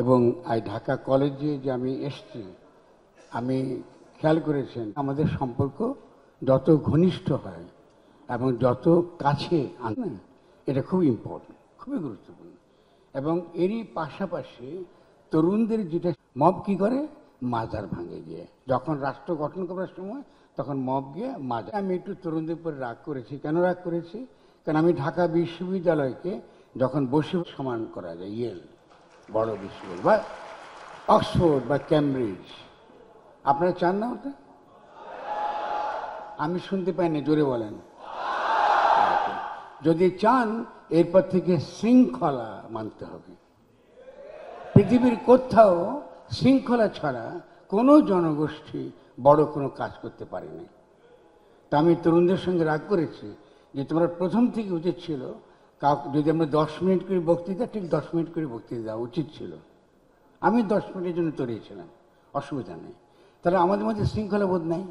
এবং আই ঢাকা কলেজে যে আমি এসছি আমি খেয়াল করেছেন আমাদের সম্পর্ক যত ঘনিষ্ঠ হয় এবং যত কাছে আনে এটা খুব ইম্পর্টেন্ট খুবই গুরুত্বপূর্ণ এবং এরই পাশাপাশি তরুণদের যেটা মব কি করে মাজার ভাঙে গিয়ে যখন রাষ্ট্র গঠন করার সময় তখন মব গিয়ে মাজার আমি একটু তরুণদের উপরে রাগ করেছি কেন রাগ করেছি কারণ আমি ঢাকা বিশ্ববিদ্যালয়কে যখন বসে সমান করা যায় ইয়েল বড় বিশ্ববিদ্যালয় বা অক্সফোর্ড বা ক্যামব্রিজ আপনারা চান না ওটা আমি শুনতে পাইনি জোরে বলেন যদি চান এরপর থেকে শৃঙ্খলা মানতে হবে পৃথিবীর কোথাও শৃঙ্খলা ছাড়া কোনো জনগোষ্ঠী বড় কোনো কাজ করতে পারেনি তা আমি তরুণদের সঙ্গে রাগ করেছি যে তোমার প্রথম থেকে উচিত ছিল যদি আমরা দশ মিনিট করে বক্তৃতা ঠিক দশ মিনিট করে বক্তৃতা দেওয়া উচিত ছিল আমি দশ মিনিটের জন্য তৈরিয়েছিলাম অসুবিধা নেই তাহলে আমাদের মধ্যে শৃঙ্খলা বোধ নেই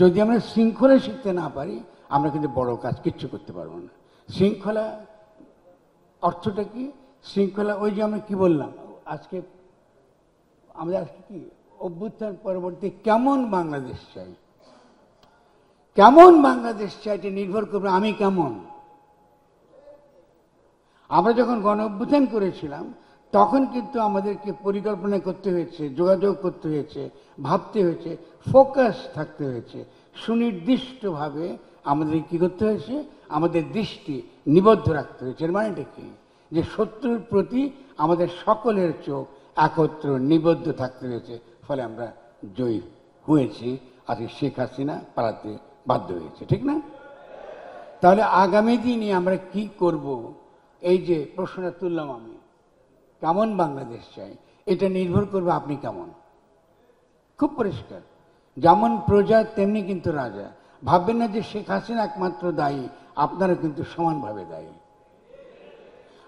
যদি আমরা শৃঙ্খলা শিখতে না পারি আমরা কিন্তু বড় কাজ কিচ্ছু করতে পারবো না শৃঙ্খলা অর্থটা কি শৃঙ্খলা ওই যে আমরা কি বললাম আজকে আমাদের আজকে কি অভ্যুত্থান পরবর্তী কেমন বাংলাদেশ চাই কেমন বাংলাদেশ চাই এটা নির্ভর করবে আমি কেমন আমরা যখন গণ অভ্যুত্থান করেছিলাম তখন কিন্তু আমাদেরকে পরিকল্পনা করতে হয়েছে যোগাযোগ করতে হয়েছে ভাবতে হয়েছে ফোকাস থাকতে হয়েছে সুনির্দিষ্টভাবে আমাদের কি করতে হয়েছে আমাদের দৃষ্টি নিবদ্ধ রাখতে হয়েছে এর মানেটা কি যে শত্রুর প্রতি আমাদের সকলের চোখ একত্র নিবদ্ধ থাকতে হয়েছে ফলে আমরা জয়ী হয়েছি আজকে শেখ হাসিনা পালাতে বাধ্য হয়েছে ঠিক না তাহলে আগামী দিনে আমরা কি করব এই যে প্রশ্নটা তুললাম আমি কেমন বাংলাদেশ চাই এটা নির্ভর করবে আপনি কেমন খুব পরিষ্কার যেমন প্রজা তেমনি কিন্তু রাজা ভাববেন না যে শেখ হাসিনা একমাত্র দায়ী আপনারা কিন্তু সমানভাবে দায়ী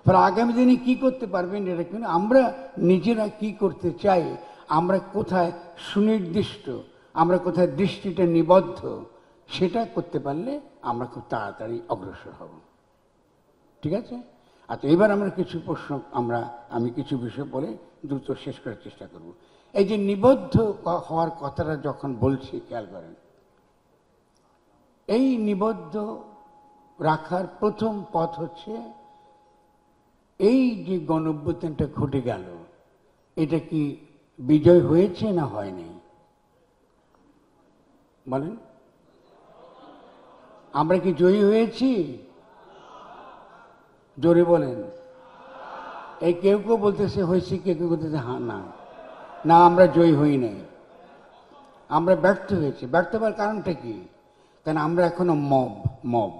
ফলে আগামী দিনে কি করতে পারবেন এটা কিন্তু আমরা নিজেরা কি করতে চাই আমরা কোথায় সুনির্দিষ্ট আমরা কোথায় দৃষ্টিটা নিবদ্ধ সেটা করতে পারলে আমরা খুব তাড়াতাড়ি অগ্রসর হব ঠিক আছে আচ্ছা এবার আমরা কিছু প্রশ্ন আমরা আমি কিছু বিষয় বলে দ্রুত শেষ করার চেষ্টা করব এই যে নিবদ্ধ হওয়ার কথাটা যখন বলছি খেয়াল করেন এই নিবদ্ধ রাখার প্রথম পথ হচ্ছে এই যে গণভ্যুত্থানটা ঘটে গেল এটা কি বিজয় হয়েছে না হয়নি বলেন আমরা কি জয়ী হয়েছি জোরে বলেন এই কেউ কেউ বলতেছে হয়েছে কেউ কেউ বলতেছে হ্যাঁ না না আমরা জয়ী হই নাই আমরা ব্যর্থ হয়েছি ব্যর্থ হওয়ার কারণটা কি কারণ আমরা এখনো মব মব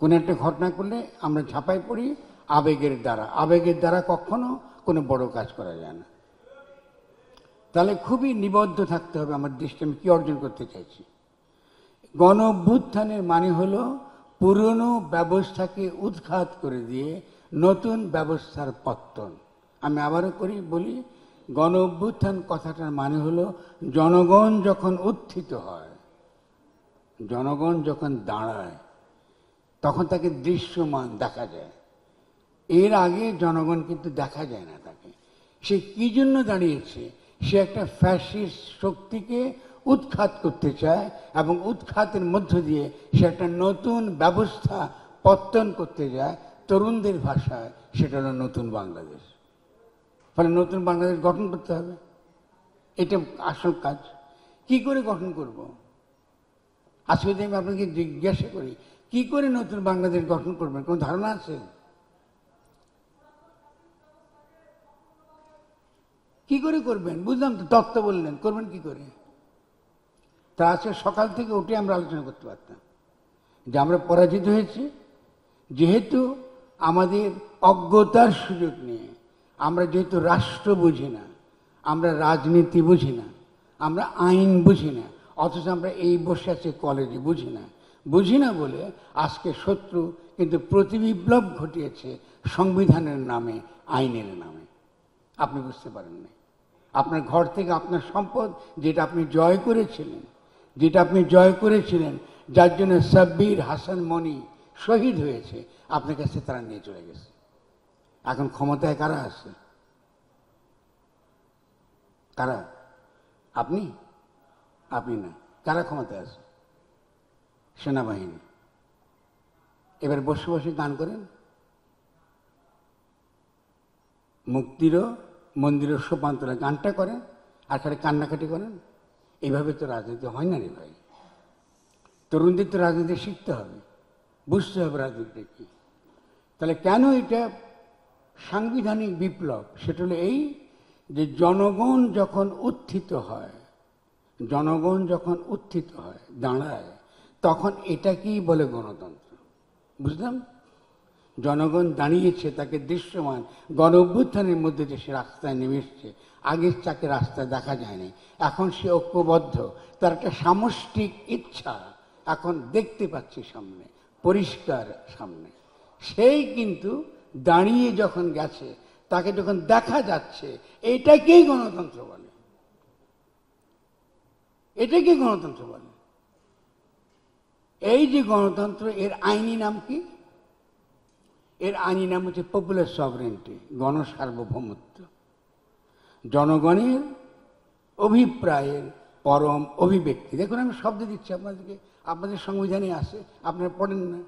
কোনো একটা ঘটনা করলে আমরা ছাপাই পড়ি আবেগের দ্বারা আবেগের দ্বারা কখনো কোনো বড় কাজ করা যায় না তাহলে খুবই নিবদ্ধ থাকতে হবে আমার দৃষ্টি আমি কী অর্জন করতে চাইছি গণ মানে হলো পুরনো ব্যবস্থাকে উৎখাত করে দিয়ে নতুন ব্যবস্থার পত্তন আমি আবারও করি বলি গণ অভ্যুত্থান কথাটার মানে হলো জনগণ যখন উত্থিত হয় জনগণ যখন দাঁড়ায় তখন তাকে দৃশ্যমান দেখা যায় এর আগে জনগণ কিন্তু দেখা যায় না তাকে সে কি জন্য দাঁড়িয়েছে সে একটা ফ্যাসিস্ট শক্তিকে উৎখাত করতে চায় এবং উৎখাতের মধ্য দিয়ে সে একটা নতুন ব্যবস্থা পত্তন করতে যায় তরুণদের ভাষায় সেটা হলো নতুন বাংলাদেশ ফলে নতুন বাংলাদেশ গঠন করতে হবে এটা আসল কাজ কি করে গঠন করব। আজকে যদি আমি আপনাকে জিজ্ঞাসা করি কি করে নতুন বাংলাদেশ গঠন করবেন কোনো ধারণা আছে কি করে করবেন বুঝলাম তো তত্ত্ব বললেন করবেন কি করে তা আছে সকাল থেকে উঠে আমরা আলোচনা করতে পারতাম যে আমরা পরাজিত হয়েছি যেহেতু আমাদের অজ্ঞতার সুযোগ নিয়ে আমরা যেহেতু রাষ্ট্র বুঝি না আমরা রাজনীতি বুঝি না আমরা আইন বুঝি না অথচ আমরা এই বসে আছি কলেজে বুঝি না বুঝি না বলে আজকে শত্রু কিন্তু প্রতিবিপ্লব ঘটিয়েছে সংবিধানের নামে আইনের নামে আপনি বুঝতে পারেন না আপনার ঘর থেকে আপনার সম্পদ যেটা আপনি জয় করেছিলেন যেটা আপনি জয় করেছিলেন যার জন্য সাব্বির হাসান মনি শহীদ হয়েছে আপনার কাছে তারা নিয়ে চলে গেছে এখন ক্ষমতায় কারা আছে কারা আপনি আপনি না কারা ক্ষমতায় আছে সেনাবাহিনী এবার বসে বসে গান করেন মুক্তিরও মন্দিরের সোপান্তরে গানটা করেন আর খালি কান্নাকাটি করেন এইভাবে তো রাজনীতি হয় না রে ভাই তরুণদের তো রাজনীতি শিখতে হবে বুঝতে হবে রাজনীতি কি তাহলে কেন এটা সাংবিধানিক বিপ্লব সেটা হলো এই যে জনগণ যখন উত্থিত হয় জনগণ যখন উত্থিত হয় দাঁড়ায় তখন এটা কি বলে গণতন্ত্র বুঝলাম জনগণ দাঁড়িয়েছে তাকে দৃশ্যমান গণ অভ্যুত্থানের মধ্যে যে সে রাস্তায় নেমে এসছে আগের তাকে রাস্তায় দেখা যায়নি এখন সে ঐক্যবদ্ধ তার একটা সামষ্টিক ইচ্ছা এখন দেখতে পাচ্ছি সামনে পরিষ্কার সামনে সেই কিন্তু দাঁড়িয়ে যখন গেছে তাকে যখন দেখা যাচ্ছে এইটাকেই গণতন্ত্র বলে এটাকেই গণতন্ত্র বলে এই যে গণতন্ত্র এর আইনি নাম কি এর আইনি নাম হচ্ছে পপুলার সভরেন্টি গণসার্বভৌমত্ব জনগণের অভিপ্রায়ের পরম অভিব্যক্তি দেখুন আমি শব্দ দিচ্ছি আপনাদেরকে আপনাদের সংবিধানে আছে আপনারা পড়েন না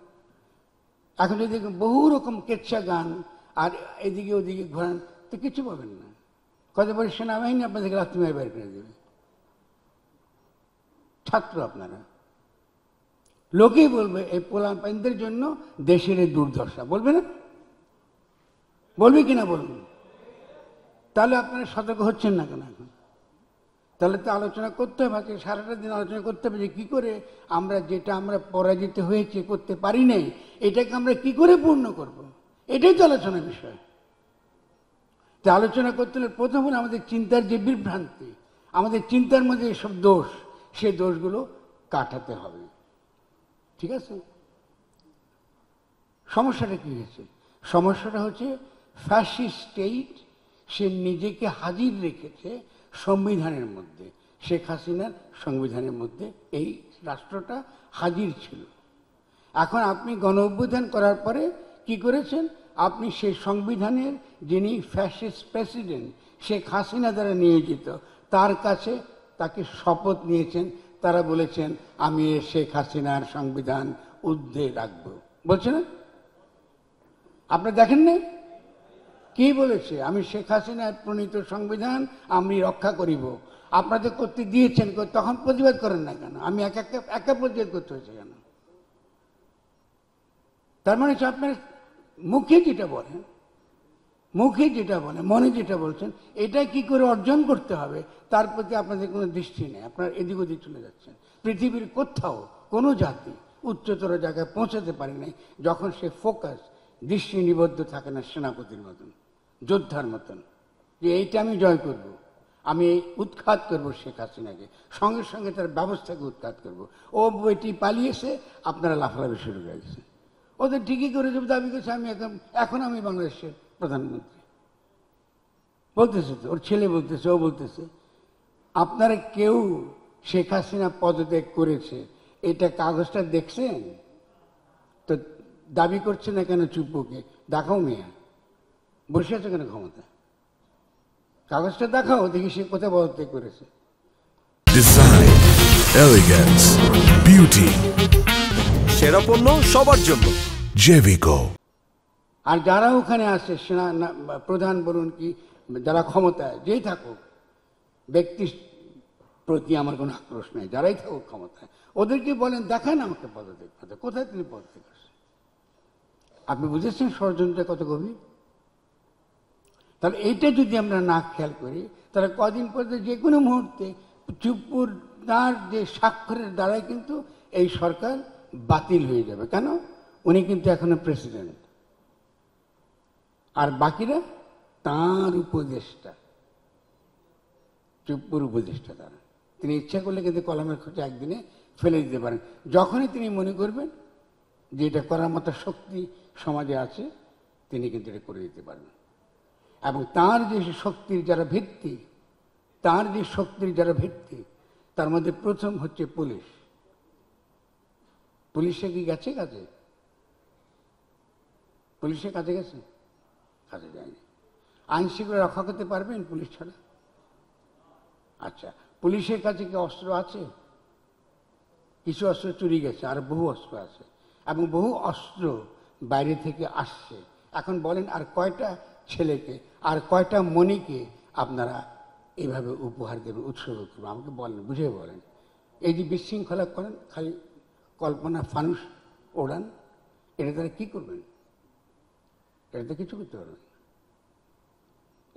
এখন যদি বহু রকম কেচ্ছা গান আর এদিকে ওদিকে ঘোরান তো কিছু পাবেন না কত বলে সেনাবাহিনী আপনাদেরকে রাত্রিমায় বের করে দেবে ছাত্র আপনারা লোকেই বলবে এই পোলাপানদের জন্য দেশের এই দুর্দশা বলবে না বলবে কিনা বলবে তাহলে আপনারা সতর্ক হচ্ছেন না কেন এখন তাহলে তো আলোচনা করতে হবে আজকে সারাটা দিন আলোচনা করতে হবে যে কী করে আমরা যেটা আমরা পরাজিত হয়েছে করতে পারি নাই এটাকে আমরা কি করে পূর্ণ করব। এটাই তো আলোচনার বিষয় তা আলোচনা করতে হলে প্রথম হলো আমাদের চিন্তার যে বিভ্রান্তি আমাদের চিন্তার মধ্যে এসব দোষ সে দোষগুলো কাটাতে হবে ঠিক আছে সমস্যাটা কী হয়েছে সমস্যাটা হচ্ছে ফ্যাসি স্টেট সে নিজেকে হাজির রেখেছে সংবিধানের মধ্যে শেখ হাসিনার সংবিধানের মধ্যে এই রাষ্ট্রটা হাজির ছিল এখন আপনি গণ অভ্যুত্থান করার পরে কি করেছেন আপনি সেই সংবিধানের যিনি ফ্যাসিস্ট প্রেসিডেন্ট শেখ হাসিনা দ্বারা নিয়োজিত তার কাছে তাকে শপথ নিয়েছেন তারা বলেছেন আমি শেখ হাসিনার সংবিধান উদ্ধে রাখব বলছে না আপনি দেখেন না কি বলেছে আমি শেখ হাসিনার প্রণীত সংবিধান আমি রক্ষা করিব আপনাদের করতে দিয়েছেন তখন প্রতিবাদ করেন না কেন আমি এক একটা প্রতিবাদ করতে হয়েছে কেন তার মানে আপনার মুখে যেটা বলেন মুখে যেটা বলেন মনে যেটা বলছেন এটা কি করে অর্জন করতে হবে তার প্রতি আপনাদের কোনো দৃষ্টি নেই আপনার এদিক ওদিক চলে যাচ্ছেন পৃথিবীর কোথাও কোনো জাতি উচ্চতর জায়গায় পৌঁছাতে পারে নাই যখন সে ফোকাস দৃষ্টি নিবদ্ধ থাকে না সেনাপতির মতন যোদ্ধার মতন যে এইটা আমি জয় করব। আমি উৎখাত করব শেখ হাসিনাকে সঙ্গে সঙ্গে তার ব্যবস্থাকে উৎখাত করব। ও বইটি পালিয়েছে আপনারা লাফালাফি শুরু করে গেছে ওদের ঠিকই করে যাবে দাবি করছে আমি একদম এখন আমি বাংলাদেশের প্রধানমন্ত্রী বলতেছে তো ওর ছেলে বলতেছে ও বলতেছে আপনারা কেউ শেখ হাসিনা পদত্যাগ করেছে এটা কাগজটা দেখছেন তো দাবি করছে না কেন চুপ্পকে দেখাও মেয়া বসে আছে কেন ক্ষমতা কাগজটা দেখাও দেখি সে কোথায় পদত্যাগ করেছে ডিজাইন এলিগেন্স সেরা পণ্য সবার জন্য জেভিকো আর যারা ওখানে আছে সেনা প্রধান বলুন কি যারা ক্ষমতায় যেই থাকুক ব্যক্তির প্রতি আমার কোনো আক্রোশ নেই যারাই থাকুক ক্ষমতায় ওদেরকে বলেন দেখান আমাকে পদত্যাগ করতে কোথায় তিনি পদত্যাগ আপনি বুঝেছেন ষড়যন্ত্রের কত গভীর তাহলে এটা যদি আমরা না খেয়াল করি তাহলে কদিন পর্যন্ত যে কোনো মুহূর্তে চুপুরদার যে স্বাক্ষরের দ্বারাই কিন্তু এই সরকার বাতিল হয়ে যাবে কেন উনি কিন্তু এখনো প্রেসিডেন্ট আর বাকিরা তার উপদেষ্টা চুপুর উপদেষ্টা তারা তিনি ইচ্ছা করলে কিন্তু কলমের খোঁজে একদিনে ফেলে দিতে পারেন যখনই তিনি মনে করবেন যে এটা করার মতো শক্তি সমাজে আছে তিনি কিন্তু এটা করে দিতে পারবেন এবং তার যে শক্তির যারা ভিত্তি তার যে শক্তির যারা ভিত্তি তার মধ্যে প্রথম হচ্ছে পুলিশ পুলিশে কি গেছে কাজে পুলিশে কাজে গেছে কাজে যায়নি আইনশৃঙ্খলা রক্ষা করতে পারবেন পুলিশ ছাড়া আচ্ছা পুলিশের কাছে কি অস্ত্র আছে কিছু অস্ত্র চুরি গেছে আর বহু অস্ত্র আছে এবং বহু অস্ত্র বাইরে থেকে আসছে এখন বলেন আর কয়টা ছেলেকে আর কয়টা মণিকে আপনারা এইভাবে উপহার দেবেন উৎসর্গ করবেন আমাকে বলেন বুঝে বলেন এই যে বিশৃঙ্খলা করেন খালি কল্পনা ফানুষ ওড়ান এটা তারা কী করবেন এটা তো কিছু করতে পারবেন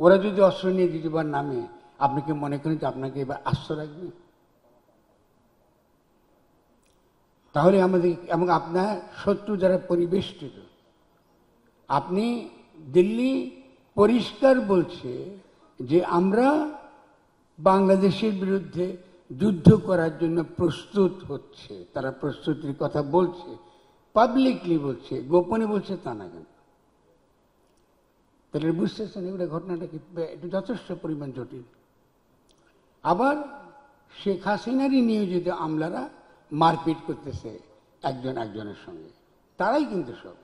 ওরা যদি অস্ত্র নিয়ে বা নামে আপনি কি মনে করেন যে আপনাকে এবার আশ্রয় রাখবে তাহলে আমাদের এবং আপনার শত্রু যারা পরিবেষ্টিত আপনি দিল্লি পরিষ্কার বলছে যে আমরা বাংলাদেশের বিরুদ্ধে যুদ্ধ করার জন্য প্রস্তুত হচ্ছে তারা প্রস্তুতির কথা বলছে পাবলিকলি বলছে গোপনে বলছে তা না কেন তাহলে বুঝতেছেন এগুলো ঘটনাটা কি একটু যথেষ্ট পরিমাণ জটিল আবার শেখ হাসিনারই নিয়োজিত আমলারা মারপিট করতেছে একজন একজনের সঙ্গে তারাই কিন্তু সব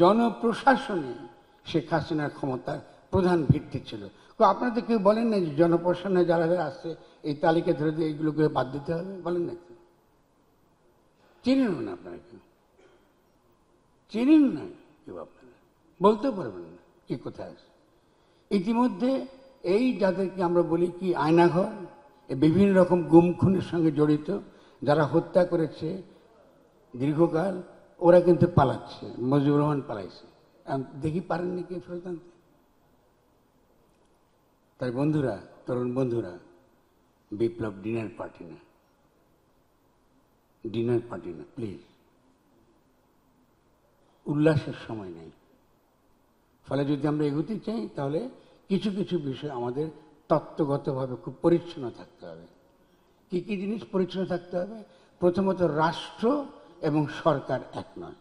জনপ্রশাসনে শেখ হাসিনার ক্ষমতার প্রধান ভিত্তি ছিল তো আপনারা তো কেউ বলেন না যে জনপ্রশাসনে যারা যারা আসছে এই তালিকা ধরে দিয়ে এইগুলোকে বাদ দিতে হবে বলেন না চিনেন না আপনারা কেউ চিনেন না কেউ আপনারা বলতেও পারবেন না কি কোথায় আছে ইতিমধ্যে এই যাদেরকে আমরা বলি কি আয়নাঘর বিভিন্ন রকম গুম খুনের সঙ্গে জড়িত যারা হত্যা করেছে দীর্ঘকাল ওরা কিন্তু পালাচ্ছে মজিবুর রহমান পালাইছে দেখি পারেননি কি ফেরত আনতে তাই বন্ধুরা তরুণ বন্ধুরা বিপ্লব ডিনার পার্টি না ডিনার পার্টি না প্লিজ উল্লাসের সময় নেই ফলে যদি আমরা এগোতে চাই তাহলে কিছু কিছু বিষয় আমাদের তত্ত্বগতভাবে খুব পরিচ্ছন্ন থাকতে হবে কি কি জিনিস পরিচ্ছন্ন থাকতে হবে প্রথমত রাষ্ট্র এবং সরকার এক নয়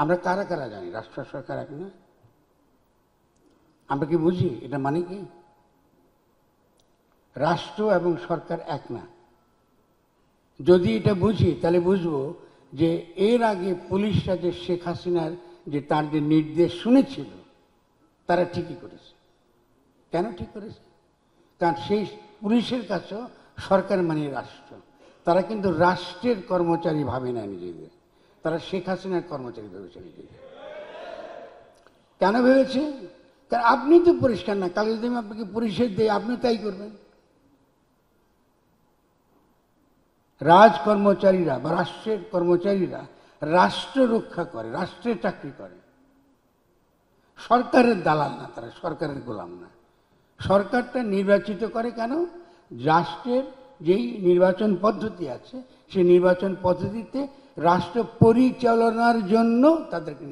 আমরা কারা কারা জানি রাষ্ট্র সরকার এক না আমরা কি বুঝি এটা মানে কি রাষ্ট্র এবং সরকার এক না যদি এটা বুঝি তাহলে বুঝবো যে এর আগে পুলিশরা যে শেখ হাসিনার যে তার যে নির্দেশ শুনেছিল তারা ঠিকই করেছে কেন ঠিক করেছে কারণ সেই পুলিশের কাছেও সরকার মানে রাষ্ট্র তারা কিন্তু রাষ্ট্রের কর্মচারী ভাবে না নিজেদের তারা শেখ হাসিনার কর্মচারী ভেবেছে নিজেকে কেন ভেবেছে কারণ আপনি তো পরিষ্কার না কালকে যদি আপনাকে পরিষেধ দেয় আপনি তাই করবেন রাজ কর্মচারীরা বা রাষ্ট্রের কর্মচারীরা রাষ্ট্র রক্ষা করে রাষ্ট্রের চাকরি করে সরকারের দালাল না তারা সরকারের গোলাম না সরকারটা নির্বাচিত করে কেন রাষ্ট্রের যেই নির্বাচন পদ্ধতি আছে সেই নির্বাচন পদ্ধতিতে রাষ্ট্র পরিচালনার জন্য তাদেরকে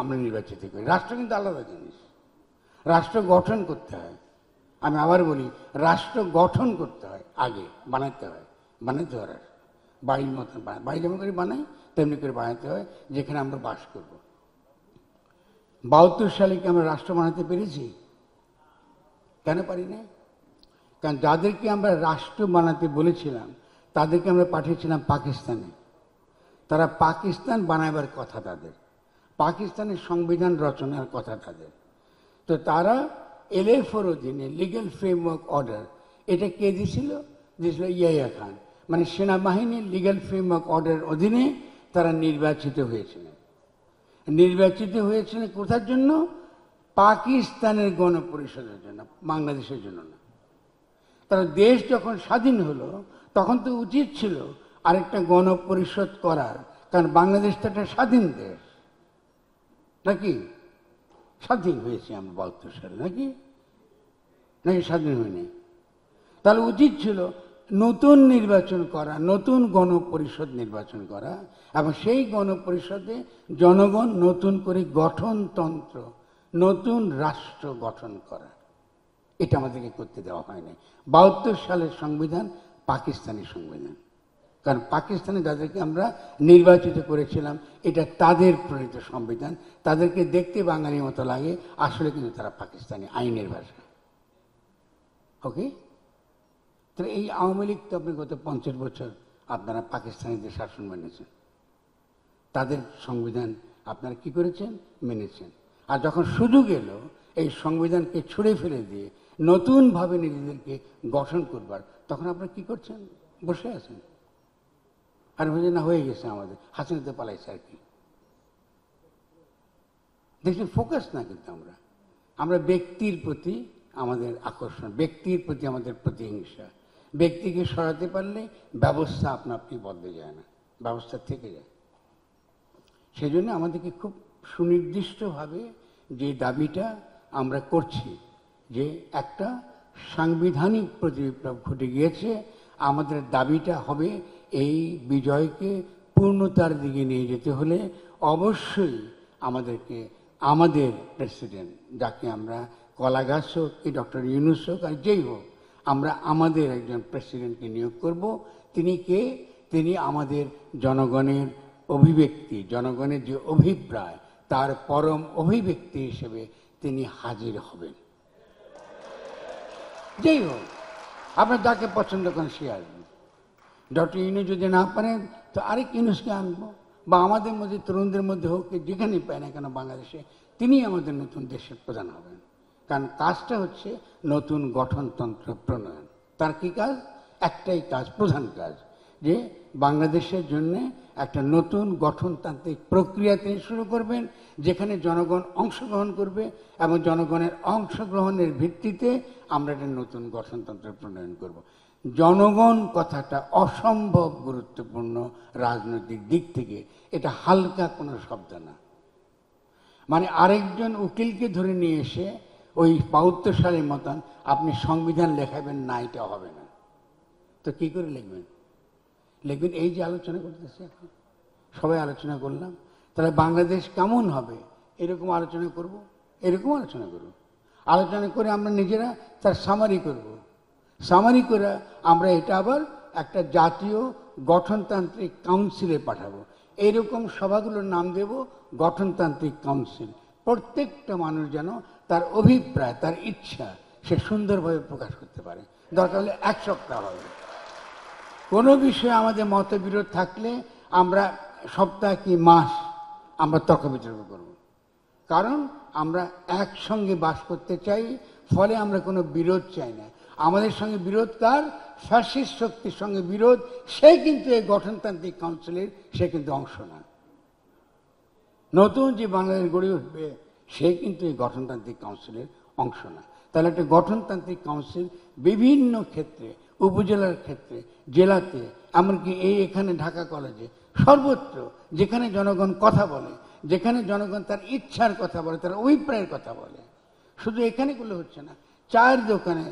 আমরা নির্বাচিত করি রাষ্ট্র কিন্তু আলাদা জিনিস রাষ্ট্র গঠন করতে হয় আমি আবার বলি রাষ্ট্র গঠন করতে হয় আগে বানাতে হয় বানাতে হয় বাড়ির মতন বাড়ি যেমন করে বানাই তেমনি করে বানাতে হয় যেখানে আমরা বাস করব বাহাত্তর সালে কি আমরা রাষ্ট্র বানাতে পেরেছি কেন পারি না কারণ যাদেরকে আমরা রাষ্ট্র বানাতে বলেছিলাম তাদেরকে আমরা পাঠিয়েছিলাম পাকিস্তানে তারা পাকিস্তান বানাবার কথা তাদের পাকিস্তানের সংবিধান রচনার কথা তাদের তো তারা এলএফোর অধীনে লিগাল ফ্রেমওয়ার্ক অর্ডার এটা কে দিছিল দিয়েছিল ইয়াইয়া খান মানে সেনাবাহিনীর লিগাল ফ্রেমওয়ার্ক অর্ডার অধীনে তারা নির্বাচিত হয়েছিলেন নির্বাচিত হয়েছিলেন কোথার জন্য পাকিস্তানের গণপরিষদের জন্য বাংলাদেশের জন্য না তারা দেশ যখন স্বাধীন হলো তখন তো উচিত ছিল আরেকটা গণপরিষদ করার কারণ বাংলাদেশ তো একটা স্বাধীন দেশ নাকি স্বাধীন হয়েছি আমরা বাহাত্তর সালে নাকি নাকি স্বাধীন হয়নি তাহলে উচিত ছিল নতুন নির্বাচন করা নতুন গণপরিষদ নির্বাচন করা এবং সেই গণপরিষদে জনগণ নতুন করে গঠনতন্ত্র নতুন রাষ্ট্র গঠন করা এটা আমাদেরকে করতে দেওয়া হয়নি বাহাত্তর সালের সংবিধান পাকিস্তানি সংবিধান কারণ পাকিস্তানে যাদেরকে আমরা নির্বাচিত করেছিলাম এটা তাদের প্রণীত সংবিধান তাদেরকে দেখতে বাঙালির মতো লাগে আসলে কিন্তু তারা পাকিস্তানি আইনের ভাষা ওকে তাহলে এই আওয়ামী লীগ তো আপনি গত পঞ্চাশ বছর আপনারা পাকিস্তানিদের শাসন মেনেছেন তাদের সংবিধান আপনারা কি করেছেন মেনেছেন আর যখন সুযোগ এলো এই সংবিধানকে ছুঁড়ে ফেলে দিয়ে নতুনভাবে নিজেদেরকে গঠন করবার তখন আপনারা কি করছেন বসে আছেন আর না হয়ে গেছে আমাদের হতে পালাইছে আর কি দেখছি ফোকাস না কিন্তু আমরা আমরা ব্যক্তির প্রতি আমাদের আকর্ষণ ব্যক্তির প্রতি আমাদের প্রতিহিংসা ব্যক্তিকে সরাতে পারলে ব্যবস্থা আপনা আপনি বদলে যায় না ব্যবস্থা থেকে যায় সেই জন্য আমাদেরকে খুব সুনির্দিষ্টভাবে যে দাবিটা আমরা করছি যে একটা সাংবিধানিক প্রতিবিপ্লব ঘটে গিয়েছে আমাদের দাবিটা হবে এই বিজয়কে পূর্ণতার দিকে নিয়ে যেতে হলে অবশ্যই আমাদেরকে আমাদের প্রেসিডেন্ট যাকে আমরা কলাগাছ হোক কি ডক্টর ইউনুস হোক আর যেই হোক আমরা আমাদের একজন প্রেসিডেন্টকে নিয়োগ করব তিনি কে তিনি আমাদের জনগণের অভিব্যক্তি জনগণের যে অভিপ্রায় তার পরম অভিব্যক্তি হিসেবে তিনি হাজির হবেন যেই হোক আপনার যাকে পছন্দ করেন সে আসবে ডক্টর ইউনু যদি না পারেন তো আরেক ইউনুসকে আনবো বা আমাদের মধ্যে তরুণদের মধ্যে হোক যেখানেই পায় না কেন বাংলাদেশে তিনি আমাদের নতুন দেশের প্রধান হবেন কারণ কাজটা হচ্ছে নতুন গঠনতন্ত্র প্রণয়ন তার কি কাজ একটাই কাজ প্রধান কাজ যে বাংলাদেশের জন্য একটা নতুন গঠনতান্ত্রিক প্রক্রিয়া তিনি শুরু করবেন যেখানে জনগণ অংশগ্রহণ করবে এবং জনগণের অংশগ্রহণের ভিত্তিতে আমরা একটা নতুন গঠনতন্ত্র প্রণয়ন করব জনগণ কথাটা অসম্ভব গুরুত্বপূর্ণ রাজনৈতিক দিক থেকে এটা হালকা কোনো শব্দ না মানে আরেকজন উকিলকে ধরে নিয়ে এসে ওই বাহাত্তর মতন আপনি সংবিধান লেখাবেন না এটা হবে না তো কি করে লিখবেন লিখবেন এই যে আলোচনা করতেছে এখন সবাই আলোচনা করলাম তাহলে বাংলাদেশ কেমন হবে এরকম আলোচনা করব এরকম আলোচনা করব আলোচনা করে আমরা নিজেরা তার সামারি করবো করে আমরা এটা আবার একটা জাতীয় গঠনতান্ত্রিক কাউন্সিলে পাঠাবো এইরকম সভাগুলোর নাম দেব গঠনতান্ত্রিক কাউন্সিল প্রত্যেকটা মানুষ যেন তার অভিপ্রায় তার ইচ্ছা সে সুন্দরভাবে প্রকাশ করতে পারে দরকার হলে এক সপ্তাহ হবে কোনো বিষয়ে আমাদের মতবিরোধ থাকলে আমরা সপ্তাহ কি মাস আমরা তর্ক বিতর্ক করব কারণ আমরা একসঙ্গে বাস করতে চাই ফলে আমরা কোনো বিরোধ চাই না আমাদের সঙ্গে বিরোধ তার ফ্যাসিস শক্তির সঙ্গে বিরোধ সে কিন্তু এই গঠনতান্ত্রিক কাউন্সিলের সে কিন্তু অংশ না নতুন যে বাংলাদেশ গড়ে উঠবে সে কিন্তু এই গঠনতান্ত্রিক কাউন্সিলের অংশ না তাহলে একটা গঠনতান্ত্রিক কাউন্সিল বিভিন্ন ক্ষেত্রে উপজেলার ক্ষেত্রে জেলাতে এমনকি এই এখানে ঢাকা কলেজে সর্বত্র যেখানে জনগণ কথা বলে যেখানে জনগণ তার ইচ্ছার কথা বলে তার অভিপ্রায়ের কথা বলে শুধু এখানে গুলো হচ্ছে না চায়ের দোকানে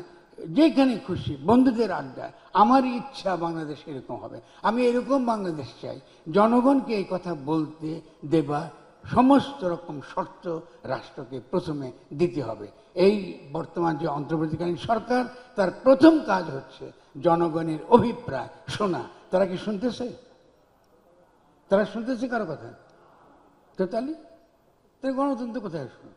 যেখানে খুশি বন্ধুদের আড্ডা আমার ইচ্ছা বাংলাদেশ এরকম হবে আমি এরকম বাংলাদেশ চাই জনগণকে এই কথা বলতে দেবা সমস্ত রকম শর্ত রাষ্ট্রকে প্রথমে দিতে হবে এই বর্তমান যে অন্তর্বর্তীকালীন সরকার তার প্রথম কাজ হচ্ছে জনগণের অভিপ্রায় শোনা তারা কি শুনতেছে তারা শুনতেছে কারো কথা তো তাহলে তাহলে গণতন্ত্র কোথায় আসলো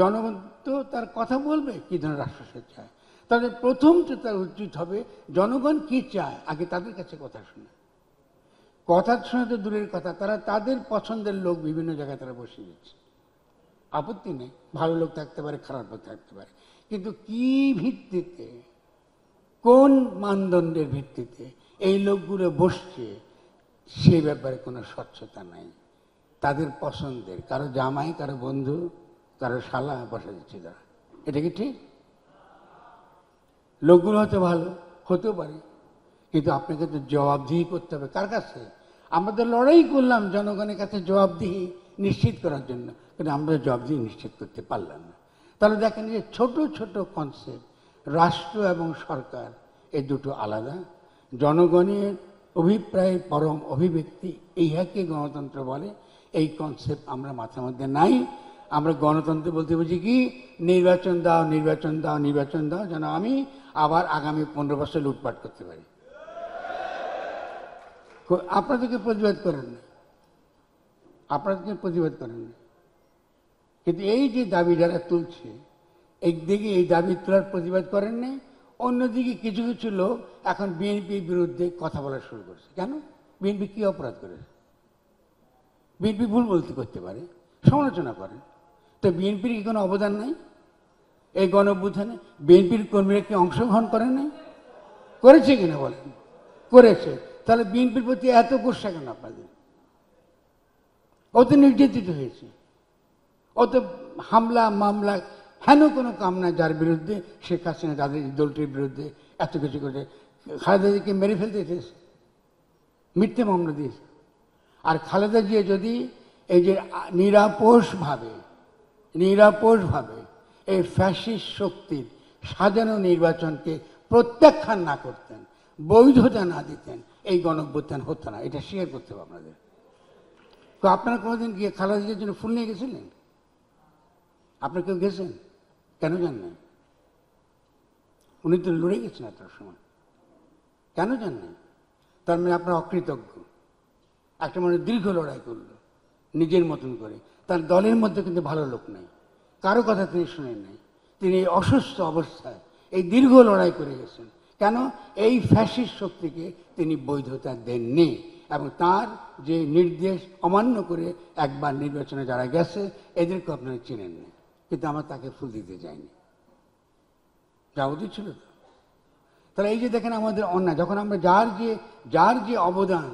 জনগণ তো তার কথা বলবে কী ধরনের রাষ্ট্র সে চায় তাদের প্রথম তার উচিত হবে জনগণ কি চায় আগে তাদের কাছে কথা শোনা কথা শোনা তো দূরের কথা তারা তাদের পছন্দের লোক বিভিন্ন জায়গায় তারা বসে দিচ্ছে আপত্তি নেই ভালো লোক থাকতে পারে খারাপ লোক থাকতে পারে কিন্তু কি ভিত্তিতে কোন মানদণ্ডের ভিত্তিতে এই লোকগুলো বসছে সে ব্যাপারে কোনো স্বচ্ছতা নাই তাদের পছন্দের কারো জামাই কারো বন্ধু কারো শালা বসা যাচ্ছে তারা এটা কি ঠিক লোকগুলো হয়তো ভালো হতেও পারে কিন্তু আপনাকে তো জবাবদিহি করতে হবে কার কাছে আমরা তো লড়াই করলাম জনগণের কাছে জবাবদিহি নিশ্চিত করার জন্য কিন্তু আমরা জবাবদিহি নিশ্চিত করতে পারলাম না তাহলে দেখেন যে ছোট ছোট কনসেপ্ট রাষ্ট্র এবং সরকার এ দুটো আলাদা জনগণের অভিপ্রায় পরম অভিব্যক্তি ইহাকে গণতন্ত্র বলে এই কনসেপ্ট আমরা মাথার মধ্যে নাই আমরা গণতন্ত্র বলতে বলছি কি নির্বাচন দাও নির্বাচন দাও নির্বাচন দাও যেন আমি আবার আগামী পনেরো বছর লুটপাট করতে পারি আপনাদেরকে প্রতিবাদ করেন না আপনাদেরকে প্রতিবাদ করেন না কিন্তু এই যে দাবি যারা তুলছে একদিকে এই দাবি তোলার প্রতিবাদ করেন না অন্যদিকে কিছু কিছু লোক এখন বিএনপির বিরুদ্ধে কথা বলা শুরু করছে কেন বিএনপি কী অপরাধ করেছে বিএনপি ভুল বলতে করতে পারে সমালোচনা করেন তো বিএনপির কি কোনো অবদান নাই এই গণ বিএনপির কর্মীরা কি অংশগ্রহণ করে নাই করেছে কিনা বলেন করেছে তাহলে বিএনপির প্রতি এত গোসা কেন আপনাদের অত নির্যাতিত হয়েছে অত হামলা মামলা হেন কোনো কাম নাই যার বিরুদ্ধে শেখ হাসিনা তাদের দলটির বিরুদ্ধে এত কিছু করে খালেদাজিকে মেরে ফেলতে চেয়েছে মিথ্যে মামলা দিয়েছে আর খালেদা জিয়া যদি এই যে নিরাপোষভাবে নিরাপদভাবে এই ফ্যাসিস্ট শক্তির সাজানো নির্বাচনকে প্রত্যাখ্যান না করতেন বৈধতা না দিতেন এই গণভ্যুত্থান হতো না এটা শেয়ার করতে হবে আপনাদের তো আপনারা কোনোদিন গিয়ে খালাদিজের জন্য ফুল নিয়ে গেছিলেন আপনার কেউ গেছেন কেন জানেন না উনি তো লড়ে গেছেন এত সময় কেন যান না তার মানে আপনার অকৃতজ্ঞ একটা মানুষ দীর্ঘ লড়াই করলো নিজের মতন করে তার দলের মধ্যে কিন্তু ভালো লোক নেই কারো কথা তিনি শুনেন নাই তিনি অসুস্থ অবস্থায় এই দীর্ঘ লড়াই করে গেছেন কেন এই ফ্যাসিস শক্তিকে তিনি বৈধতা দেননি এবং তার যে নির্দেশ অমান্য করে একবার নির্বাচনে যারা গেছে এদেরকে আপনারা চিনেন না কিন্তু আমার তাকে ফুল দিতে যায়নি যা উচিত ছিল তো তাহলে এই যে দেখেন আমাদের অন্যায় যখন আমরা যার যে যার যে অবদান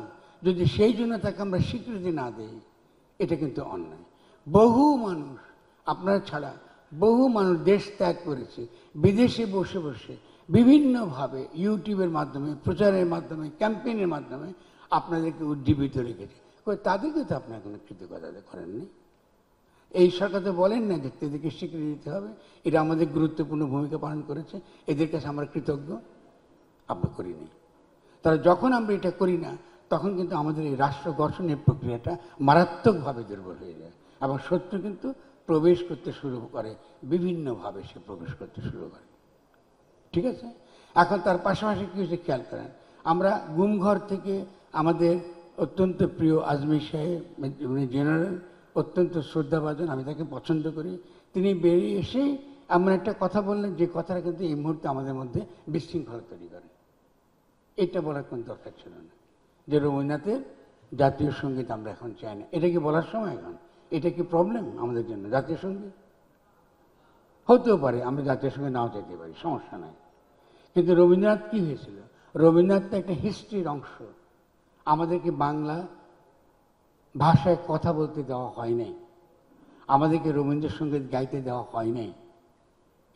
যদি সেই জন্য তাকে আমরা স্বীকৃতি না দিই এটা কিন্তু অন্যায় বহু মানুষ আপনারা ছাড়া বহু মানুষ দেশ ত্যাগ করেছে বিদেশে বসে বসে বিভিন্নভাবে ইউটিউবের মাধ্যমে প্রচারের মাধ্যমে ক্যাম্পেইনের মাধ্যমে আপনাদেরকে উজ্জীবিত রেখেছে তাদেরকে তো আপনার কোনো কৃতজ্ঞতা করেননি এই সরকার তো বলেন না যে এদেরকে স্বীকৃতি দিতে হবে এটা আমাদের গুরুত্বপূর্ণ ভূমিকা পালন করেছে এদের কাছে আমরা কৃতজ্ঞ আমরা করিনি তারা যখন আমরা এটা করি না তখন কিন্তু আমাদের এই রাষ্ট্র গঠনের প্রক্রিয়াটা মারাত্মকভাবে দুর্বল হয়ে যায় এবং শত্রু কিন্তু প্রবেশ করতে শুরু করে বিভিন্নভাবে সে প্রবেশ করতে শুরু করে ঠিক আছে এখন তার পাশাপাশি কিছু খেয়াল করেন আমরা গুমঘর থেকে আমাদের অত্যন্ত প্রিয় আজমির সাহেব উনি জেনারেল অত্যন্ত শ্রদ্ধাভাজন আমি তাকে পছন্দ করি তিনি বেরিয়ে এসে এমন একটা কথা বললেন যে কথাটা কিন্তু এই মুহূর্তে আমাদের মধ্যে বিশৃঙ্খলা তৈরি করে এটা বলার কোনো দরকার ছিল না যে রবীন্দ্রনাথের জাতীয় সঙ্গীত আমরা এখন চাই না এটা কি বলার সময় এখন এটা কি প্রবলেম আমাদের জন্য জাতীয় সঙ্গীত হতেও পারে আমরা জাতীয় সঙ্গে নাও যেতে পারি সমস্যা নাই কিন্তু রবীন্দ্রনাথ কি হয়েছিল রবীন্দ্রনাথ তো একটা হিস্ট্রির অংশ আমাদেরকে বাংলা ভাষায় কথা বলতে দেওয়া হয় নাই আমাদেরকে রবীন্দ্রসঙ্গীত গাইতে দেওয়া হয় নাই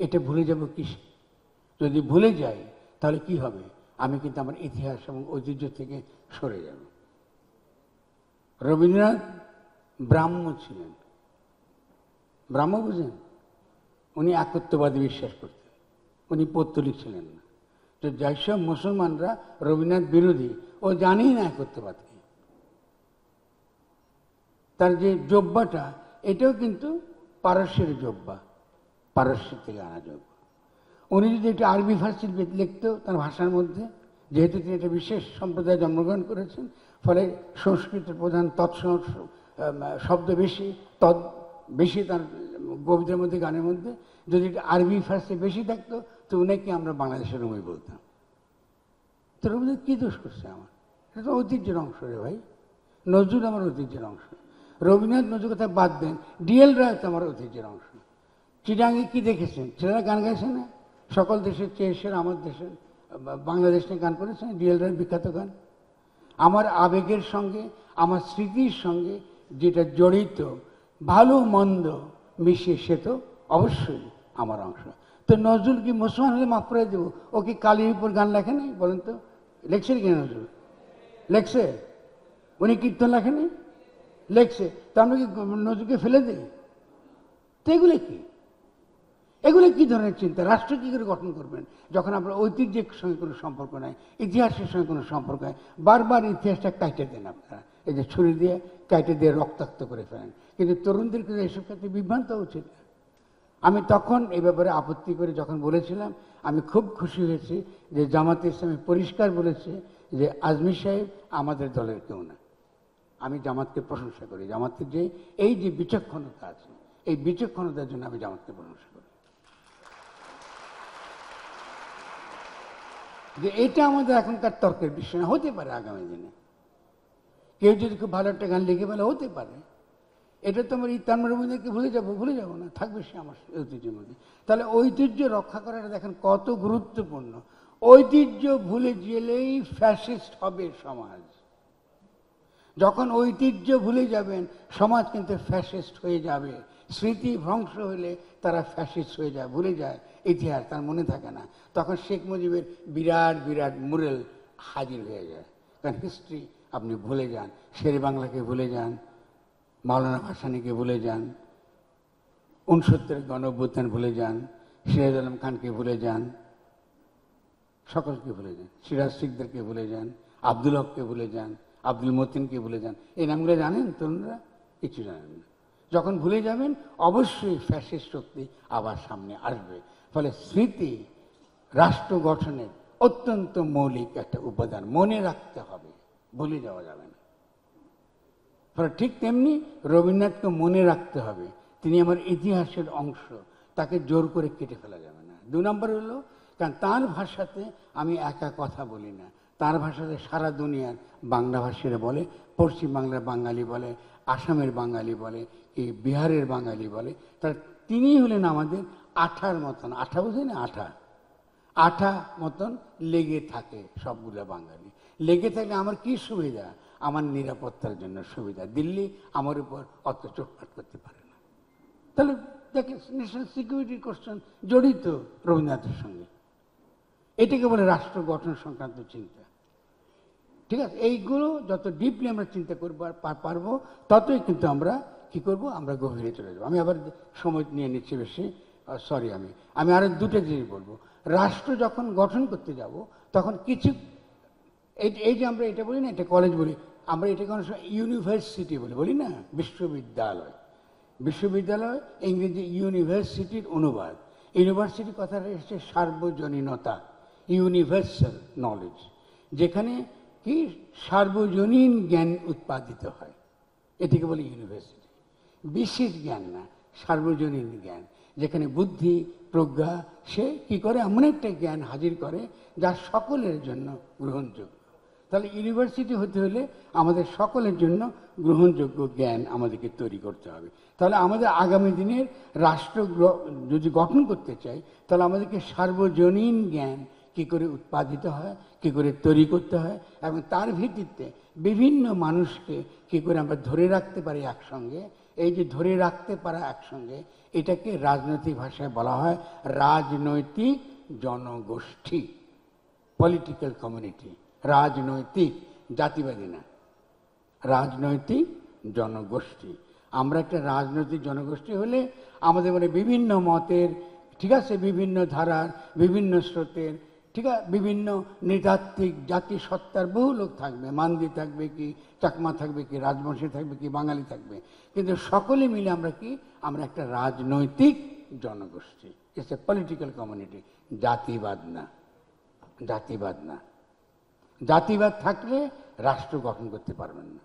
এটা ভুলে যাব কিসে যদি ভুলে যাই তাহলে কি হবে আমি কিন্তু আমার ইতিহাস এবং ঐতিহ্য থেকে সরে যাব রবীন্দ্রনাথ ব্রাহ্ম ছিলেন ব্রাহ্ম বুঝেন উনি একত্ববাদী বিশ্বাস করতেন উনি পৌত্তলিক ছিলেন না তো সব মুসলমানরা রবীন্দ্রনাথ বিরোধী ও জানেই না একত্ববাদ কি তার যে জব্বাটা এটাও কিন্তু পারস্যের জব্বা পারস্য থেকে আনা জব্বা উনি যদি এটা আরবি ফার্সি লিখত তার ভাষার মধ্যে যেহেতু তিনি একটা বিশেষ সম্প্রদায় জন্মগ্রহণ করেছেন ফলে সংস্কৃতের প্রধান তৎসহ শব্দ বেশি তদ বেশি তার কবিতার মধ্যে গানের মধ্যে যদি আরবি ফার্সি বেশি থাকতো তো ওনাকে আমরা বাংলাদেশের রুমি বলতাম তো রবীন্দ্র কী দোষ করছে আমার সেটা তো ঐতিহ্যের অংশ রে ভাই নজরুল আমার ঐতিহ্যের অংশ রবীন্দ্রনাথ নজরুল কথা বাদ দেন ডিএল রায় তো আমার ঐতিহ্যের অংশ চিরাঙ্গে কী দেখেছেন ছেলেরা গান গাইছে না সকল দেশের চেয়ে আমার দেশের বাংলাদেশ নিয়ে গান করেছেন ডিএল রায়ের বিখ্যাত গান আমার আবেগের সঙ্গে আমার স্মৃতির সঙ্গে যেটা জড়িত ভালো মন্দ মিশিয়ে সে তো অবশ্যই আমার অংশ তো নজরুল কি মুসলমান হলে মাফ করে দেবো ও কি কালির উপর গান লেখেনি বলেন তো লেখছে কি নজরুল লেখছে উনি কীর্তন লেখেনি লেখছে তো আমরা কি নজরুলকে ফেলে দিই তো এগুলো কি এগুলো কি ধরনের চিন্তা রাষ্ট্র কী করে গঠন করবেন যখন আপনার ঐতিহ্যের সঙ্গে কোনো সম্পর্ক নাই ইতিহাসের সঙ্গে কোনো সম্পর্ক নাই বারবার ইতিহাসটা কাটিয়ে দেন আপনারা এই যে ছুরি দিয়ে কাটে দিয়ে রক্তাক্ত করে ফেলেন কিন্তু তরুণদের কিন্তু এসব ক্ষেত্রে বিভ্রান্ত উচিত আমি তখন এই ব্যাপারে আপত্তি করে যখন বলেছিলাম আমি খুব খুশি হয়েছি যে জামাতে ইসলামী পরিষ্কার বলেছে যে আজমি সাহেব আমাদের দলের কেউ না আমি জামাতকে প্রশংসা করি জামাতের যে এই যে বিচক্ষণতা আছে এই বিচক্ষণতার জন্য আমি জামাতকে প্রশংসা করি যে এটা আমাদের এখনকার তর্কের বিষয় না হতে পারে আগামী দিনে কেউ যদি খুব ভালো একটা গান লিখে ফেলে হতে পারে এটা তো আমার মধ্যে কি ভুলে যাবো ভুলে যাবো না থাকবে সে আমার ঐতিহ্যের মধ্যে তাহলে ঐতিহ্য রক্ষা করাটা দেখেন কত গুরুত্বপূর্ণ ঐতিহ্য ভুলে গেলেই ফ্যাসিস্ট হবে সমাজ যখন ঐতিহ্য ভুলে যাবেন সমাজ কিন্তু ফ্যাসিস্ট হয়ে যাবে স্মৃতি ভ্রংশ হলে তারা ফ্যাসিস্ট হয়ে যায় ভুলে যায় ইতিহাস তার মনে থাকে না তখন শেখ মুজিবের বিরাট বিরাট মুরেল হাজির হয়ে যায় কারণ হিস্ট্রি আপনি ভুলে যান শেরে বাংলাকে ভুলে যান মাওলানা ভাসানিকে ভুলে যান উনসত্তরের গণভ্যুত্থান ভুলে যান সিরাজ আলম খানকে ভুলে যান সকলকে ভুলে যান সিরাজ শিখদেরকে ভুলে যান আব্দুল হককে ভুলে যান আব্দুল মতিনকে ভুলে যান এই নামগুলো জানেন তরুণরা কিছু জানেন না যখন ভুলে যাবেন অবশ্যই ফ্যাসের শক্তি আবার সামনে আসবে ফলে স্মৃতি রাষ্ট্র গঠনের অত্যন্ত মৌলিক একটা উপাদান মনে রাখতে হবে ভুলে যাওয়া যাবে না ঠিক তেমনি রবীন্দ্রনাথকে মনে রাখতে হবে তিনি আমার ইতিহাসের অংশ তাকে জোর করে কেটে ফেলা যাবে না দু নম্বর হলো কারণ তার ভাষাতে আমি একা কথা বলি না তার ভাষাতে সারা দুনিয়ার বাংলা ভাষীরা বলে পশ্চিম বাংলার বাঙালি বলে আসামের বাঙালি বলে এই বিহারের বাঙালি বলে তার তিনি হলেন আমাদের আঠার মতন আঠা বুঝি না আঠা আঠা মতন লেগে থাকে সবগুলো বাঙালি লেগে থাকলে আমার কি সুবিধা আমার নিরাপত্তার জন্য সুবিধা দিল্লি আমার উপর অত চোটপাট করতে পারে না তাহলে দেখে ন্যাশনাল সিকিউরিটি কোশ্চেন জড়িত রবীন্দ্রনাথের সঙ্গে এটাকে বলে রাষ্ট্র গঠন সংক্রান্ত চিন্তা ঠিক আছে এইগুলো যত ডিপলি আমরা চিন্তা করবো পারবো ততই কিন্তু আমরা কি করব আমরা গভীরে চলে যাবো আমি আবার সময় নিয়ে নিচ্ছি বেশি সরি আমি আমি আরো দুটো জিনিস বলবো রাষ্ট্র যখন গঠন করতে যাব তখন কিছু এই যে আমরা এটা বলি না এটা কলেজ বলি আমরা এটাকে অনেক সময় ইউনিভার্সিটি বলি বলি না বিশ্ববিদ্যালয় বিশ্ববিদ্যালয় ইংরেজি ইউনিভার্সিটির অনুবাদ ইউনিভার্সিটি কথাটা এসছে সার্বজনীনতা ইউনিভার্সাল নলেজ যেখানে কি সার্বজনীন জ্ঞান উৎপাদিত হয় এটিকে বলে ইউনিভার্সিটি বিশেষ জ্ঞান না সার্বজনীন জ্ঞান যেখানে বুদ্ধি প্রজ্ঞা সে কি করে এমন একটা জ্ঞান হাজির করে যা সকলের জন্য গ্রহণযোগ্য তাহলে ইউনিভার্সিটি হতে হলে আমাদের সকলের জন্য গ্রহণযোগ্য জ্ঞান আমাদেরকে তৈরি করতে হবে তাহলে আমাদের আগামী দিনের রাষ্ট্র যদি গঠন করতে চাই তাহলে আমাদেরকে সার্বজনীন জ্ঞান কি করে উৎপাদিত হয় কি করে তৈরি করতে হয় এবং তার ভিত্তিতে বিভিন্ন মানুষকে কি করে আমরা ধরে রাখতে পারি একসঙ্গে এই যে ধরে রাখতে পারা একসঙ্গে এটাকে রাজনৈতিক ভাষায় বলা হয় রাজনৈতিক জনগোষ্ঠী পলিটিক্যাল কমিউনিটি রাজনৈতিক জাতিবাদী না রাজনৈতিক জনগোষ্ঠী আমরা একটা রাজনৈতিক জনগোষ্ঠী হলে আমাদের মানে বিভিন্ন মতের ঠিক আছে বিভিন্ন ধারার বিভিন্ন স্রোতের ঠিক আছে বিভিন্ন নৃতাত্ত্বিক জাতি সত্তার বহু লোক থাকবে মান্দি থাকবে কি চাকমা থাকবে কি রাজবংশী থাকবে কি বাঙালি থাকবে কিন্তু সকলে মিলে আমরা কি আমরা একটা রাজনৈতিক জনগোষ্ঠী ইটস এ পলিটিক্যাল কমিউনিটি জাতিবাদ না জাতিবাদ না জাতিবাদ থাকলে রাষ্ট্র গঠন করতে পারবেন না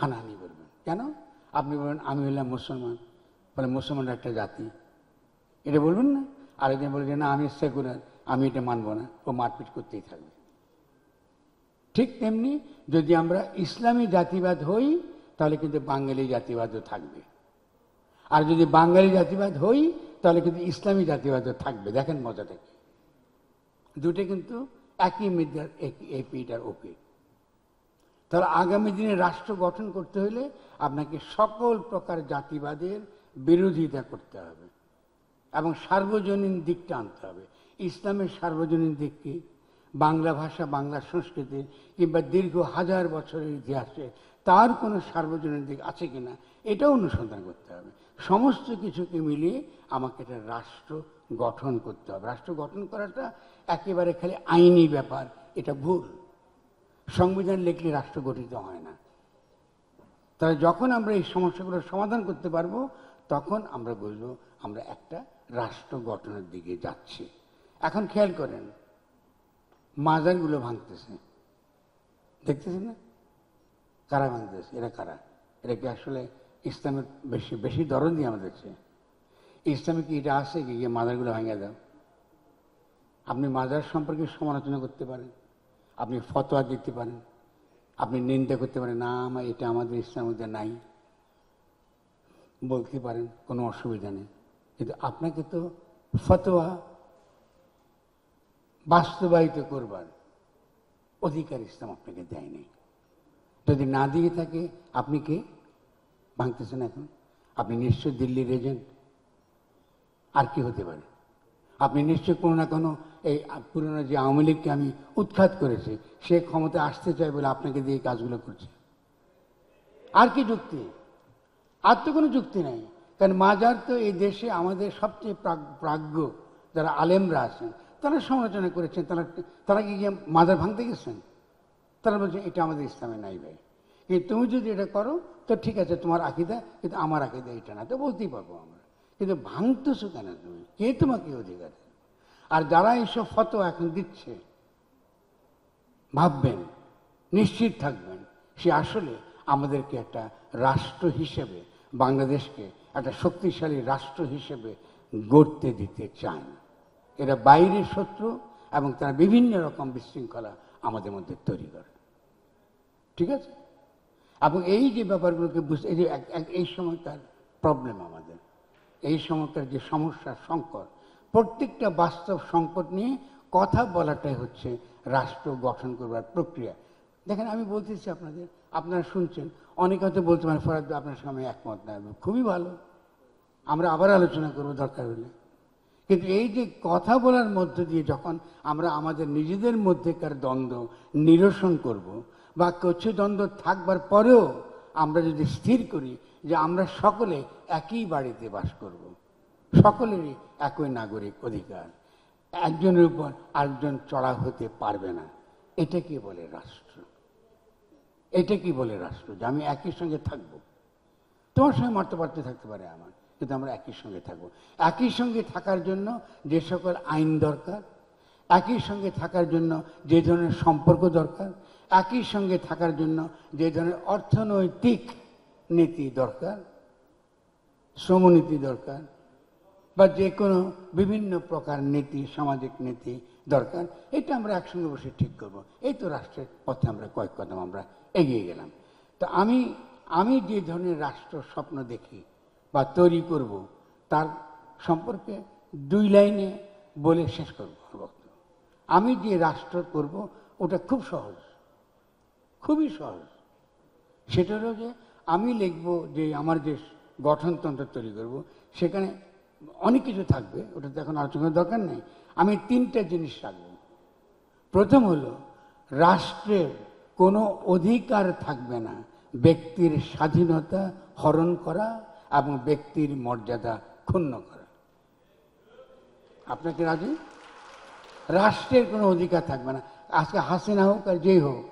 হানাহানি করবেন কেন আপনি বলবেন আমি হলাম মুসলমান বলে মুসলমানরা একটা জাতি এটা বলবেন না আরেকজন বলে যে না আমি সেকুলার আমি এটা মানব না ও মারপিট করতেই থাকবে ঠিক তেমনি যদি আমরা ইসলামী জাতিবাদ হই তাহলে কিন্তু বাঙালি জাতিবাদও থাকবে আর যদি বাঙালি জাতিবাদ হই তাহলে কিন্তু ইসলামী জাতিবাদও থাকবে দেখেন মজাটা কি দুটো কিন্তু একই মিডিয়ার এপিটার আর ওপি তাহলে আগামী দিনে রাষ্ট্র গঠন করতে হলে আপনাকে সকল প্রকার জাতিবাদের বিরোধিতা করতে হবে এবং সার্বজনীন দিকটা আনতে হবে ইসলামের সার্বজনীন দিক কি বাংলা ভাষা বাংলা সংস্কৃতি কিংবা দীর্ঘ হাজার বছরের ইতিহাসে তার কোনো সার্বজনীন দিক আছে কিনা এটাও অনুসন্ধান করতে হবে সমস্ত কিছুকে মিলিয়ে আমাকে এটা রাষ্ট্র গঠন করতে হবে রাষ্ট্র গঠন করাটা একেবারে খালি আইনি ব্যাপার এটা ভুল সংবিধান লিখলে রাষ্ট্র গঠিত হয় না তাহলে যখন আমরা এই সমস্যাগুলোর সমাধান করতে পারবো তখন আমরা বুঝবো আমরা একটা রাষ্ট্র গঠনের দিকে যাচ্ছি এখন খেয়াল করেন মাজারগুলো ভাঙতেছে দেখতেছেন না কারা ভাঙতেছে এরা কারা এরা কি আসলে ইসলামের বেশি বেশি দরদ দিয়ে আমাদের চেয়ে ইসলামে কি এটা আছে কি যে মাদারগুলো ভাঙিয়ে দাও আপনি মাদার সম্পর্কে সমালোচনা করতে পারেন আপনি ফতোয়া দিতে পারেন আপনি নিন্দা করতে পারেন না আমার এটা আমাদের ইসলামের মধ্যে নাই বলতে পারেন কোনো অসুবিধা নেই কিন্তু আপনাকে তো ফতোয়া বাস্তবায়িত করবার অধিকার ইসলাম আপনাকে দেয়নি যদি না দিয়ে থাকে আপনি কে ভাঙতেছেন এখন আপনি নিশ্চয় দিল্লির এজেন্ট আর কি হতে পারে আপনি নিশ্চয় কোনো না কোনো এই পুরনো যে আওয়ামী লীগকে আমি উৎখাত করেছি সে ক্ষমতা আসতে চাই বলে আপনাকে দিয়ে কাজগুলো করছে আর কি যুক্তি আর তো কোনো যুক্তি নাই কারণ মাজার তো এই দেশে আমাদের সবচেয়ে প্রাজ্ঞ যারা আলেমরা আছেন তারা সমালোচনা করেছেন তারা তারা কি গিয়ে মাজার ভাঙতে গেছেন তারা বলছে এটা আমাদের ইসলামে নাই ভাই কিন্তু তুমি যদি এটা করো তো ঠিক আছে তোমার আকিদা কিন্তু আমার আকিদা এটা না তো বলতেই পারবো আমরা কিন্তু ভাঙতেছো কেন তুমি কে তোমাকে অধিকার আর যারা এইসব ফটো এখন দিচ্ছে ভাববেন নিশ্চিত থাকবেন সে আসলে আমাদেরকে একটা রাষ্ট্র হিসেবে বাংলাদেশকে একটা শক্তিশালী রাষ্ট্র হিসেবে গড়তে দিতে চায় এরা বাইরের শত্রু এবং তারা বিভিন্ন রকম বিশৃঙ্খলা আমাদের মধ্যে তৈরি করে ঠিক আছে এবং এই যে ব্যাপারগুলোকে বুঝতে এই যে এই প্রবলেম আমাদের এই সময়কার যে সমস্যা সংকট প্রত্যেকটা বাস্তব সংকট নিয়ে কথা বলাটাই হচ্ছে রাষ্ট্র গঠন করবার প্রক্রিয়া দেখেন আমি বলতেছি আপনাদের আপনারা শুনছেন অনেকে হয়তো বলতে পারেন ফরাদ আপনার সঙ্গে একমত না খুবই ভালো আমরা আবার আলোচনা করবো দরকার হলে কিন্তু এই যে কথা বলার মধ্য দিয়ে যখন আমরা আমাদের নিজেদের মধ্যেকার দ্বন্দ্ব নিরসন করব বা কিছু দ্বন্দ্ব থাকবার পরেও আমরা যদি স্থির করি যে আমরা সকলে একই বাড়িতে বাস করব। সকলেরই একই নাগরিক অধিকার একজনের উপর আরেকজন চড়া হতে পারবে না এটা কি বলে রাষ্ট্র এটা কি বলে রাষ্ট্র যে আমি একই সঙ্গে থাকব তোমার সঙ্গে মারতে পারতে থাকতে পারে আমার কিন্তু আমরা একই সঙ্গে থাকব একই সঙ্গে থাকার জন্য যে সকল আইন দরকার একই সঙ্গে থাকার জন্য যে ধরনের সম্পর্ক দরকার একই সঙ্গে থাকার জন্য যে ধরনের অর্থনৈতিক নীতি দরকার শ্রমনীতি দরকার বা যে কোনো বিভিন্ন প্রকার নীতি সামাজিক নীতি দরকার এটা আমরা একসঙ্গে বসে ঠিক করব। এই তো রাষ্ট্রের পথে আমরা কয়েক কদম আমরা এগিয়ে গেলাম তো আমি আমি যে ধরনের রাষ্ট্র স্বপ্ন দেখি বা তৈরি করব তার সম্পর্কে দুই লাইনে বলে শেষ করব বক্তব্য আমি যে রাষ্ট্র করব ওটা খুব সহজ খুবই সহজ সেটা হলো যে আমি লিখব যে আমার যে গঠনতন্ত্র তৈরি করব সেখানে অনেক কিছু থাকবে ওটা তো এখন আলোচনার দরকার নেই আমি তিনটা জিনিস রাখব প্রথম হলো রাষ্ট্রের কোনো অধিকার থাকবে না ব্যক্তির স্বাধীনতা হরণ করা এবং ব্যক্তির মর্যাদা ক্ষুণ্ণ করা আপনাকে রাজি রাষ্ট্রের কোনো অধিকার থাকবে না আজকে হাসিনা হোক আর যেই হোক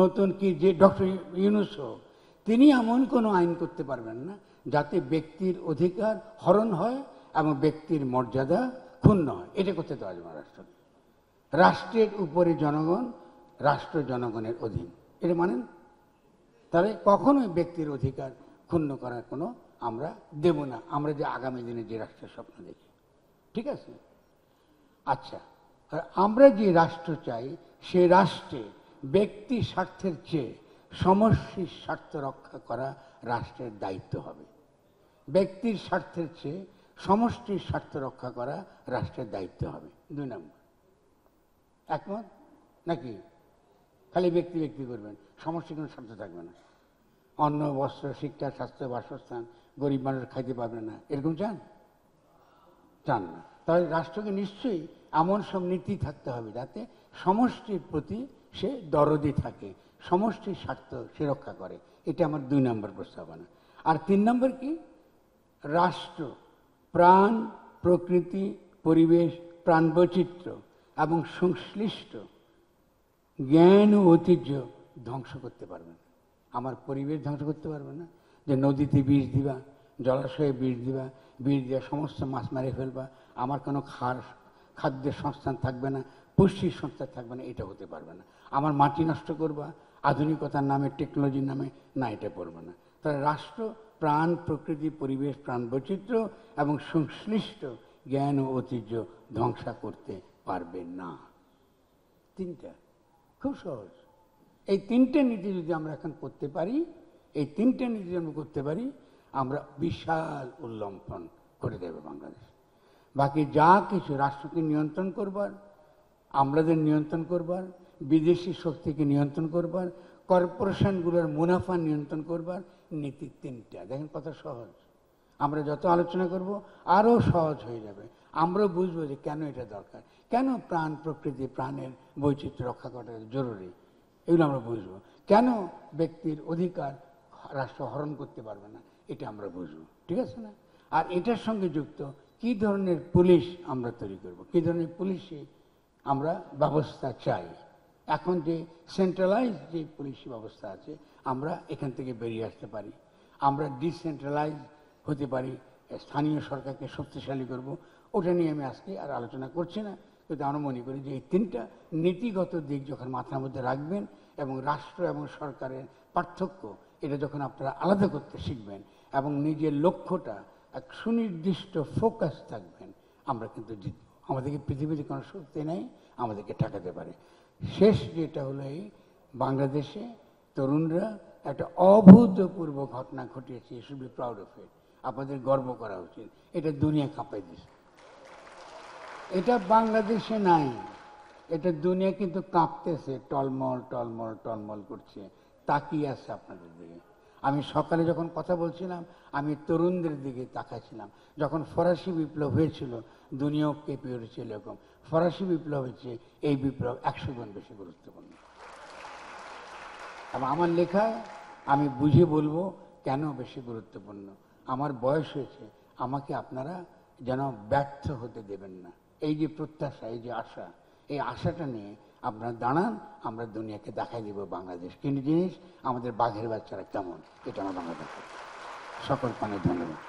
নতুন কি যে ডক্টর ইউনুস হোক তিনি এমন কোনো আইন করতে পারবেন না যাতে ব্যক্তির অধিকার হরণ হয় এবং ব্যক্তির মর্যাদা ক্ষুণ্ণ হয় এটা করতে দেওয়া যাবে রাষ্ট্র রাষ্ট্রের উপরে জনগণ রাষ্ট্র জনগণের অধীন এটা মানেন তাহলে কখনোই ব্যক্তির অধিকার ক্ষুণ্ণ করার কোনো আমরা দেব না আমরা যে আগামী দিনে যে রাষ্ট্রের স্বপ্ন দেখি ঠিক আছে আচ্ছা আর আমরা যে রাষ্ট্র চাই সে রাষ্ট্রে ব্যক্তি স্বার্থের চেয়ে সমষ্টির স্বার্থ রক্ষা করা রাষ্ট্রের দায়িত্ব হবে ব্যক্তির স্বার্থের চেয়ে সমষ্টির স্বার্থ রক্ষা করা রাষ্ট্রের দায়িত্ব হবে দুই নম্বর একমত নাকি খালি ব্যক্তি ব্যক্তি করবেন সমষ্টির কোনো স্বার্থ থাকবে না অন্ন বস্ত্র শিক্ষা স্বাস্থ্য বাসস্থান গরিব মানুষ খাইতে পারবে না এরকম চান চান না তাহলে রাষ্ট্রকে নিশ্চয়ই এমন সব নীতি থাকতে হবে যাতে সমষ্টির প্রতি সে দরদি থাকে সমষ্টির স্বার্থ সে রক্ষা করে এটা আমার দুই নম্বর প্রস্তাবনা আর তিন নম্বর কি রাষ্ট্র প্রাণ প্রকৃতি পরিবেশ বৈচিত্র্য এবং সংশ্লিষ্ট জ্ঞান ও ঐতিহ্য ধ্বংস করতে পারবে না আমার পরিবেশ ধ্বংস করতে পারবে না যে নদীতে বীজ দিবা জলাশয়ে বীজ দিবা বীজ দেওয়া সমস্ত মাছ মারে ফেলবা আমার কোনো খার খাদ্যের সংস্থান থাকবে না পুষ্টির সংস্থান থাকবে না এটা হতে পারবে না আমার মাটি নষ্ট করবা আধুনিকতার নামে টেকনোলজির নামে না এটা পড়বো না তাহলে রাষ্ট্র প্রাণ প্রকৃতি পরিবেশ প্রাণ বৈচিত্র্য এবং সংশ্লিষ্ট জ্ঞান ও ঐতিহ্য ধ্বংসা করতে পারবে না তিনটা খুব সহজ এই তিনটে নীতি যদি আমরা এখন করতে পারি এই তিনটে নীতি যদি আমরা করতে পারি আমরা বিশাল উল্লম্ফন করে দেবে বাংলাদেশ বাকি যা কিছু রাষ্ট্রকে নিয়ন্ত্রণ করবার আমাদের নিয়ন্ত্রণ করবার বিদেশি শক্তিকে নিয়ন্ত্রণ করবার কর্পোরেশনগুলোর মুনাফা নিয়ন্ত্রণ করবার নীতি তিনটা দেখেন কত সহজ আমরা যত আলোচনা করব আরও সহজ হয়ে যাবে আমরা বুঝবো যে কেন এটা দরকার কেন প্রাণ প্রকৃতি প্রাণের বৈচিত্র্য রক্ষা করা জরুরি এগুলো আমরা বুঝবো কেন ব্যক্তির অধিকার রাষ্ট্র হরণ করতে পারবে না এটা আমরা বুঝবো ঠিক আছে না আর এটার সঙ্গে যুক্ত কি ধরনের পুলিশ আমরা তৈরি করব কি ধরনের পুলিশে আমরা ব্যবস্থা চাই এখন যে সেন্ট্রালাইজ যে পুলিশ ব্যবস্থা আছে আমরা এখান থেকে বেরিয়ে আসতে পারি আমরা ডিসেন্ট্রালাইজ হতে পারি স্থানীয় সরকারকে শক্তিশালী করব ওটা নিয়ে আমি আজকে আর আলোচনা করছি না কিন্তু আমরা মনে করি যে এই তিনটা নীতিগত দিক যখন মাথার মধ্যে রাখবেন এবং রাষ্ট্র এবং সরকারের পার্থক্য এটা যখন আপনারা আলাদা করতে শিখবেন এবং নিজের লক্ষ্যটা এক সুনির্দিষ্ট ফোকাস থাকবেন আমরা কিন্তু জিতব আমাদেরকে পৃথিবীতে কোনো শক্তি নেই আমাদেরকে ঠেকাতে পারে শেষ যেটা হলো এই বাংলাদেশে তরুণরা একটা অভূতপূর্ব ঘটনা ঘটিয়েছে should be proud of it আপনাদের গর্ব করা উচিত এটা দুনিয়া কাঁপাই দিয়েছে এটা বাংলাদেশে নাই এটা দুনিয়া কিন্তু কাঁপতেছে টলমল টলমল টলমল করছে তাকিয়ে আছে আপনাদের দিকে আমি সকালে যখন কথা বলছিলাম আমি তরুণদের দিকে তাকাইছিলাম যখন ফরাসি বিপ্লব হয়েছিল দুনিয়াও কেঁপে উঠেছিল এরকম ফরাসি বিপ্লবের চেয়ে এই বিপ্লব একশো গুণ বেশি গুরুত্বপূর্ণ এবং আমার লেখায় আমি বুঝে বলবো কেন বেশি গুরুত্বপূর্ণ আমার বয়স হয়েছে আমাকে আপনারা যেন ব্যর্থ হতে দেবেন না এই যে প্রত্যাশা এই যে আশা এই আশাটা নিয়ে আপনারা দাঁড়ান আমরা দুনিয়াকে দেখাই দিব বাংলাদেশ কিন্তু জিনিস আমাদের বাঘের বাচ্চারা কেমন এটা আমার বাংলাদেশ সকল পানে ধন্যবাদ